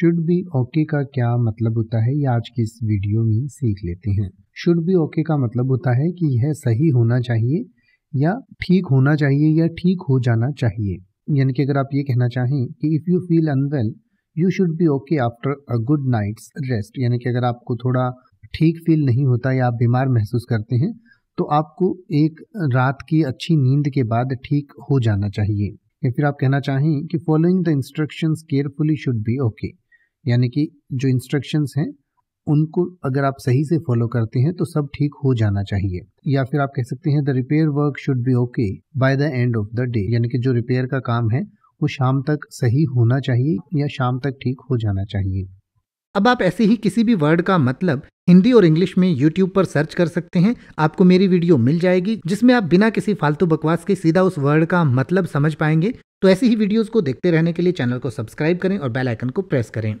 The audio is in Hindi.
शुड बी ओके का क्या मतलब होता है ये आज की इस वीडियो में सीख लेते हैं शुड बी ओके का मतलब होता है कि यह सही होना चाहिए या ठीक होना चाहिए या ठीक हो जाना चाहिए यानी कि अगर आप ये कहना चाहें कि if you feel unwell you should be okay after a good night's rest यानी कि अगर आपको थोड़ा ठीक फील नहीं होता या आप बीमार महसूस करते हैं तो आपको एक रात की अच्छी नींद के बाद ठीक हो जाना चाहिए या फिर आप कहना चाहें कि following the instructions carefully should be okay यानी कि जो इंस्ट्रक्शंस हैं उनको अगर आप सही से फॉलो करते हैं तो सब ठीक हो जाना चाहिए या फिर आप कह सकते हैं the repair work should be okay by the end of the day यानी कि जो रिपेयर का काम है वो शाम तक सही होना चाहिए या शाम तक ठीक हो जाना चाहिए अब आप ऐसे ही किसी भी वर्ड का मतलब हिंदी और इंग्लिश में यूट्यूब पर सर्च कर सकते हैं आपको मेरी वीडियो मिल जाएगी जिसमें आप बिना किसी फालतू बकवास के सीधा उस वर्ड का मतलब समझ पाएंगे तो ऐसी ही वीडियोस को देखते रहने के लिए चैनल को सब्सक्राइब करें और बेल आइकन को प्रेस करें